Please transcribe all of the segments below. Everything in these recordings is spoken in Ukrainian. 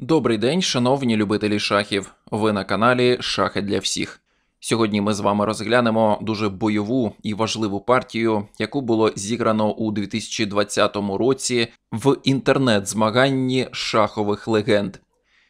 Добрий день, шановні любителі шахів. Ви на каналі Шахи для всіх. Сьогодні ми з вами розглянемо дуже бойову і важливу партію, яку було зіграно у 2020 році в інтернет-змаганні шахових легенд.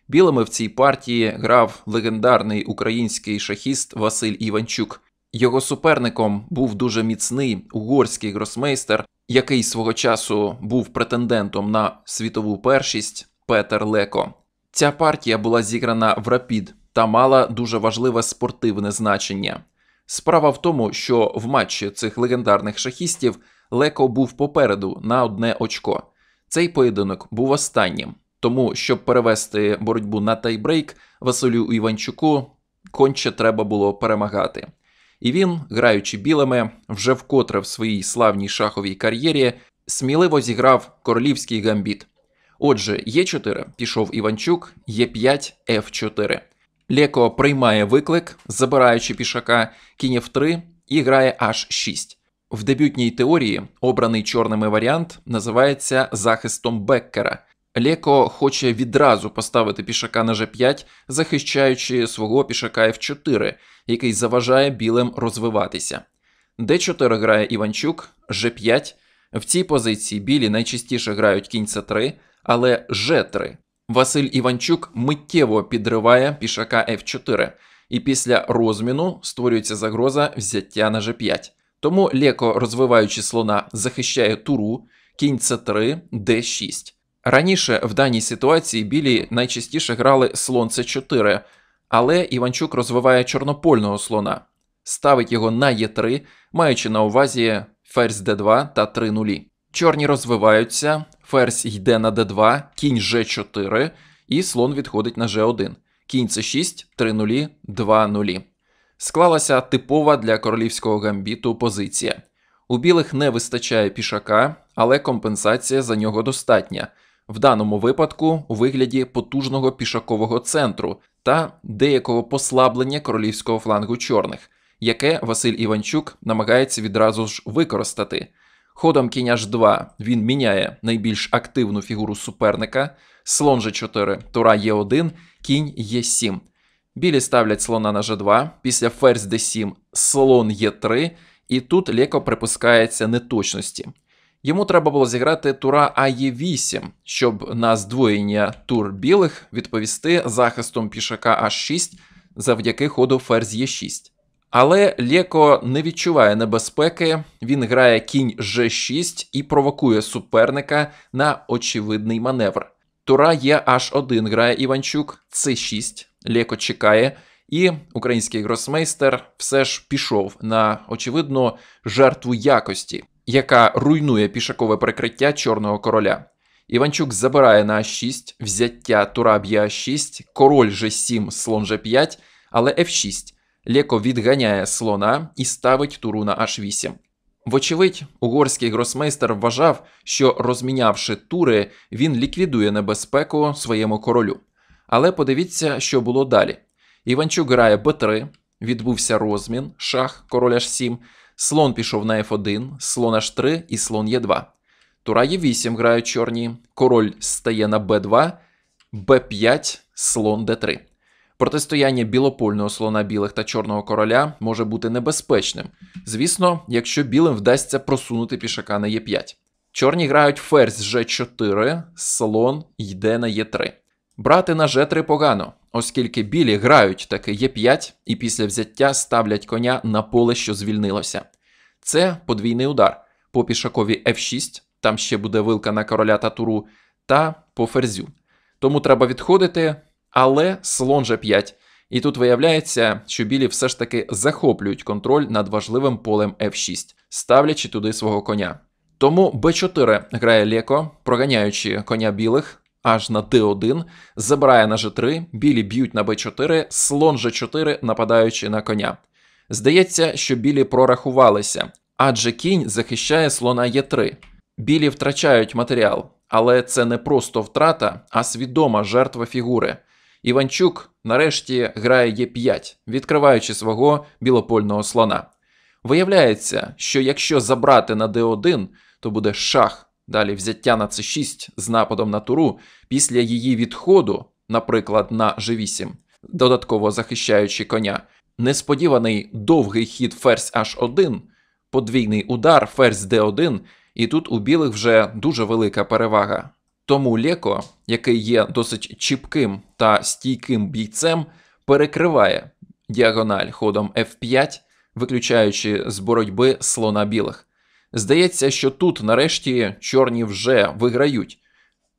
Білими в цій партії грав легендарний український шахіст Василь Іванчук. Його суперником був дуже міцний угорський гросмейстер, який свого часу був претендентом на світову першість Петер Леко. Ця партія була зіграна в рапід та мала дуже важливе спортивне значення. Справа в тому, що в матчі цих легендарних шахістів Леко був попереду на одне очко. Цей поєдинок був останнім, тому щоб перевести боротьбу на тайбрейк, Василю Іванчуку конче треба було перемагати. І він, граючи білими, вже вкотре в своїй славній шаховій кар'єрі, сміливо зіграв королівський гамбіт. Отже, е 4 пішов Іванчук, е 5 ф 4 Леко приймає виклик, забираючи пішака, кінь f 3 і грає h 6. В дебютній теорії обраний чорними варіант називається захистом Беккера. Леко хоче відразу поставити пішака на g5, захищаючи свого пішака f4, який заважає білим розвиватися. Д4 грає Іванчук, g5. В цій позиції білі найчастіше грають кінь c3, але Ж3. Василь Іванчук миттєво підриває пішака F4, і після розміну створюється загроза взяття на G5. Тому Леко, розвиваючи слона, захищає туру, кінь c 3 d 6 Раніше в даній ситуації білі найчастіше грали слон c 4 але Іванчук розвиває чорнопольного слона, ставить його на Е3, маючи на увазі ферзь d 2 та 3 нулі. Чорні розвиваються, ферзь йде на d2, кінь g4, і слон відходить на g1. Кінь c 6, 3 нулі, 2 нулі. Склалася типова для королівського гамбіту позиція. У білих не вистачає пішака, але компенсація за нього достатня. В даному випадку у вигляді потужного пішакового центру та деякого послаблення королівського флангу чорних, яке Василь Іванчук намагається відразу ж використати. Ходом кінь H2 він міняє найбільш активну фігуру суперника, слон G4, тура Е1, кінь Е7. Білі ставлять слона на G2, після ферзь d7, слон Е3, і тут Леко припускається неточності. Йому треба було зіграти тура АЕ8, щоб на здвоєння тур білих відповісти захистом пішака H6 завдяки ходу ферзь Е6. Але Лєко не відчуває небезпеки, він грає кінь G6 і провокує суперника на очевидний маневр. Тура є H1, грає Іванчук, C6, Лєко чекає, і український гросмейстер все ж пішов на очевидно жертву якості, яка руйнує пішакове прикриття чорного короля. Іванчук забирає на А6, взяття тура б'є А6, король G7, слон G5, але F6. Леко відганяє слона і ставить туру на H8. Вочевидь, угорський гросмейстер вважав, що розмінявши тури, він ліквідує небезпеку своєму королю. Але подивіться, що було далі. Іванчук грає Б3, відбувся розмін, шах, король H7, слон пішов на F1, слон H3 і слон Е2. Тура Е8 грають чорні, король стає на b 2 b 5 слон d 3 Протистояння білопольного слона білих та чорного короля може бути небезпечним. Звісно, якщо білим вдасться просунути пішака на Е5. Чорні грають ферзь G4, слон йде на Е3. Брати на G3 погано, оскільки білі грають таки Е5 і після взяття ставлять коня на поле, що звільнилося. Це подвійний удар по пішакові F6, там ще буде вилка на короля та туру, та по ферзю. Тому треба відходити, але слон же 5 І тут виявляється, що білі все ж таки захоплюють контроль над важливим полем F6, ставлячи туди свого коня. Тому Б4 грає Леко, проганяючи коня білих аж на Д1, забирає на G3, білі б'ють на Б4, слон G4 нападаючи на коня. Здається, що білі прорахувалися, адже кінь захищає слона Е3. Білі втрачають матеріал, але це не просто втрата, а свідома жертва фігури. Іванчук нарешті грає Е5, відкриваючи свого білопольного слона. Виявляється, що якщо забрати на d1, то буде шах, далі взяття на c6 з нападом на туру після її відходу, наприклад, на g8, додатково захищаючи коня. Несподіваний довгий хід ферзь h1, подвійний удар ферзь d1, і тут у білих вже дуже велика перевага. Тому Леко, який є досить чіпким та стійким бійцем, перекриває діагональ ходом F5, виключаючи з боротьби слона білих. Здається, що тут, нарешті, чорні вже виграють.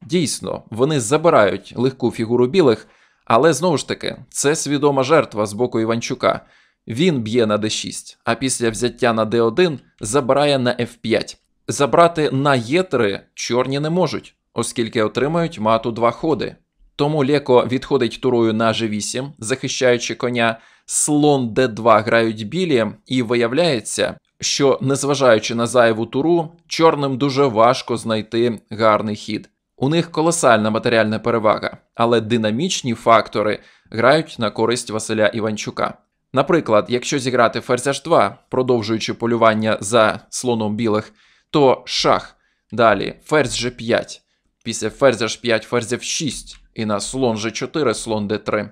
Дійсно, вони забирають легку фігуру білих, але знову ж таки, це свідома жертва з боку Іванчука. Він б'є на d6, а після взяття на d1 забирає на f5. Забрати на e3 чорні не можуть оскільки отримають мату два ходи. Тому Леко відходить турою на G8, захищаючи коня, слон d2 грають білі, і виявляється, що, незважаючи на зайву туру, чорним дуже важко знайти гарний хід. У них колосальна матеріальна перевага, але динамічні фактори грають на користь Василя Іванчука. Наприклад, якщо зіграти ферзь h2, продовжуючи полювання за слоном білих, то шах, далі ферзь g5. Після ферзя ж 5, ферзь F6 і на слон G4, слон D3.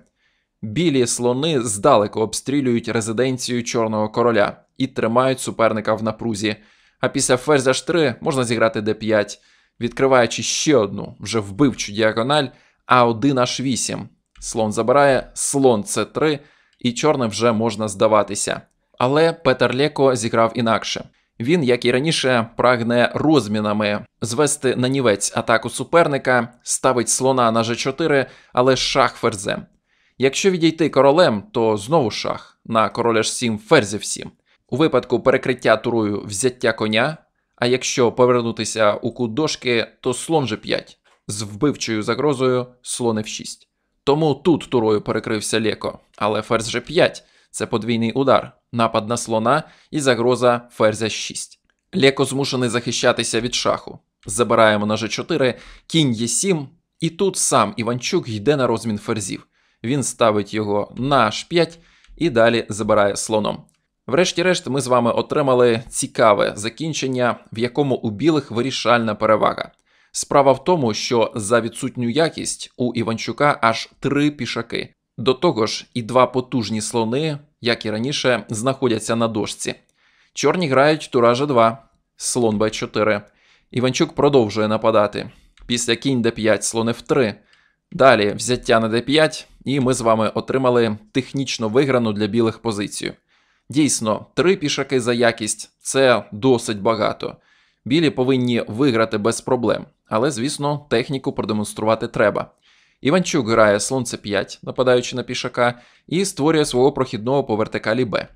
Білі слони здалеку обстрілюють резиденцію чорного короля і тримають суперника в напрузі. А після ферзя ж 3 можна зіграти d5, відкриваючи ще одну вже вбивчу діагональ А1H8. Слон забирає, слон С3, і чорне вже можна здаватися. Але Петер Леко зіграв інакше. Він, як і раніше, прагне розмінами звести на нівець атаку суперника, ставить слона на G4, але шах ферзем. Якщо відійти королем, то знову шах на короля ж 7 ферзів 7. У випадку перекриття турою взяття коня. А якщо повернутися у кут дошки, то слон же 5 з вбивчою загрозою слон F6. Тому тут турою перекрився Леко, але ферзь G5 це подвійний удар напад на слона і загроза ферзя 6. Леко змушений захищатися від шаху. Забираємо на G4, кінь є 7, і тут сам Іванчук йде на розмін ферзів. Він ставить його на H5 і далі забирає слоном. Врешті-решт, ми з вами отримали цікаве закінчення, в якому у білих вирішальна перевага. Справа в тому, що за відсутню якість у Іванчука аж три пішаки. До того ж, і два потужні слони як і раніше, знаходяться на дошці. Чорні грають Тураж 2, слон Б4. Іванчук продовжує нападати. Після кінь d 5 слон Ф3. Далі взяття на d 5 і ми з вами отримали технічно виграну для білих позицію. Дійсно, три пішаки за якість це досить багато. Білі повинні виграти без проблем, але, звісно, техніку продемонструвати треба. Іванчук грає слон c 5 нападаючи на пішака, і створює свого прохідного по вертикалі B,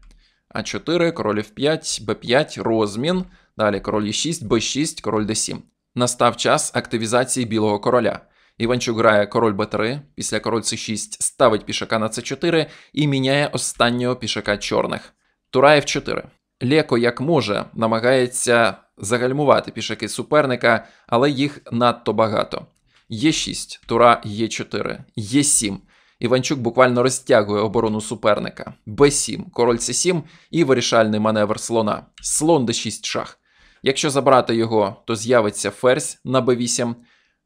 А4, король F5, b 5 розмін. Далі король e 6, b 6 король d7. Настав час активізації білого короля. Іванчук грає король Б3, після король С6 ставить пішака на С4 і міняє останнього пішака чорних. Тураєв 4 Леко як може намагається загальмувати пішаки суперника, але їх надто багато. Є е 6, Тура є 4, є 7. Іванчук буквально розтягує оборону суперника. Б7, король С7 і вирішальний маневр слона. Слон Д6 шах. Якщо забрати його, то з'явиться ферзь на Б8.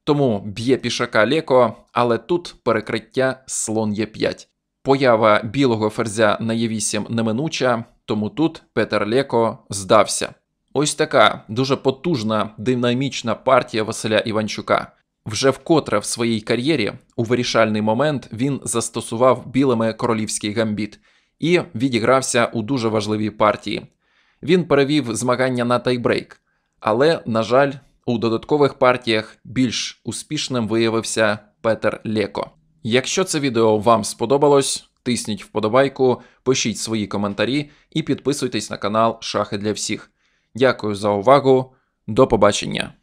Тому б'є пішака Леко, але тут перекриття слон Е5. Поява білого ферзя на Е8 неминуча, тому тут Петер Леко здався. Ось така дуже потужна динамічна партія Василя Іванчука. Вже вкотре в своїй кар'єрі у вирішальний момент він застосував білими королівський гамбіт і відігрався у дуже важливій партії. Він перевів змагання на тайбрейк, але, на жаль, у додаткових партіях більш успішним виявився Петер Леко. Якщо це відео вам сподобалось, тисніть вподобайку, пишіть свої коментарі і підписуйтесь на канал Шахи для всіх. Дякую за увагу, до побачення!